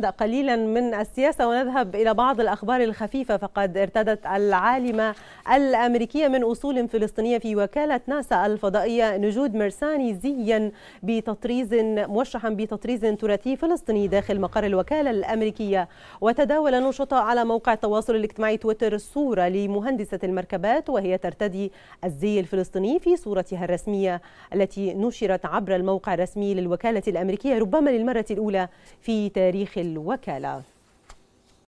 نبدأ قليلا من السياسة ونذهب إلى بعض الأخبار الخفيفة فقد ارتدت العالمة الأمريكية من أصول فلسطينية في وكالة ناسا الفضائية نجود مرساني زيا بتطريز موشحا بتطريز تراثي فلسطيني داخل مقر الوكالة الأمريكية وتداول نشطاء على موقع التواصل الاجتماعي تويتر صورة لمهندسة المركبات وهي ترتدي الزي الفلسطيني في صورتها الرسمية التي نشرت عبر الموقع الرسمي للوكالة الأمريكية ربما للمرة الأولى في تاريخ الوكاله